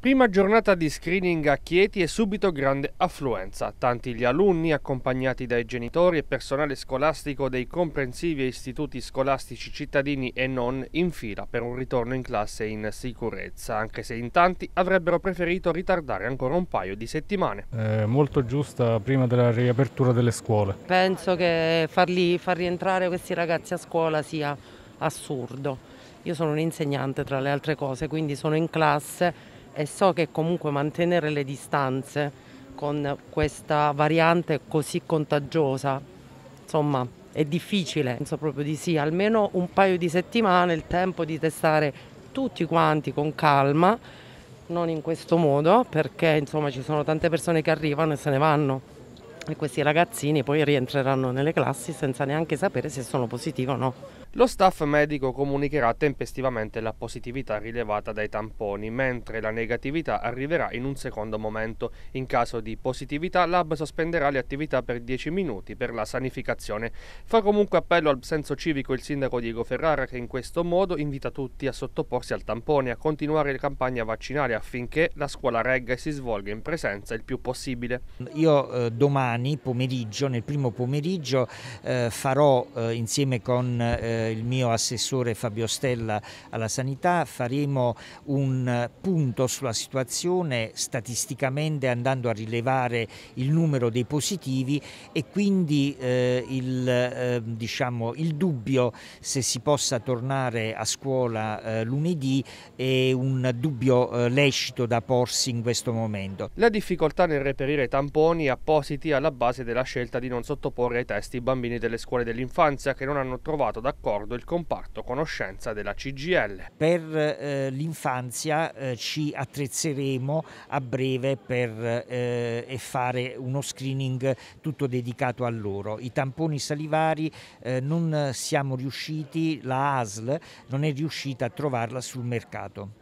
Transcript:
Prima giornata di screening a Chieti e subito grande affluenza. Tanti gli alunni, accompagnati dai genitori e personale scolastico dei comprensivi istituti scolastici cittadini e non, in fila per un ritorno in classe in sicurezza, anche se in tanti avrebbero preferito ritardare ancora un paio di settimane. È molto giusta prima della riapertura delle scuole. Penso che farli, far rientrare questi ragazzi a scuola sia assurdo. Io sono un insegnante tra le altre cose, quindi sono in classe e so che comunque mantenere le distanze con questa variante così contagiosa, insomma, è difficile, penso proprio di sì, almeno un paio di settimane il tempo di testare tutti quanti con calma, non in questo modo, perché insomma ci sono tante persone che arrivano e se ne vanno e questi ragazzini poi rientreranno nelle classi senza neanche sapere se sono positivi o no. Lo staff medico comunicherà tempestivamente la positività rilevata dai tamponi, mentre la negatività arriverà in un secondo momento. In caso di positività, l'Hub sospenderà le attività per 10 minuti per la sanificazione. Fa comunque appello al senso civico il sindaco Diego Ferrara che in questo modo invita tutti a sottoporsi al tampone, e a continuare la campagna vaccinale affinché la scuola regga e si svolga in presenza il più possibile. Io eh, domani domani pomeriggio, nel primo pomeriggio eh, farò eh, insieme con eh, il mio assessore Fabio Stella alla sanità, faremo un punto sulla situazione statisticamente andando a rilevare il numero dei positivi e quindi eh, il, eh, diciamo, il, dubbio se si possa tornare a scuola eh, lunedì è un dubbio lecito da porsi in questo momento. La difficoltà nel reperire tamponi appositi a alla base della scelta di non sottoporre ai test i bambini delle scuole dell'infanzia che non hanno trovato d'accordo il comparto conoscenza della CGL. Per eh, l'infanzia eh, ci attrezzeremo a breve per eh, fare uno screening tutto dedicato a loro. I tamponi salivari eh, non siamo riusciti, la ASL non è riuscita a trovarla sul mercato.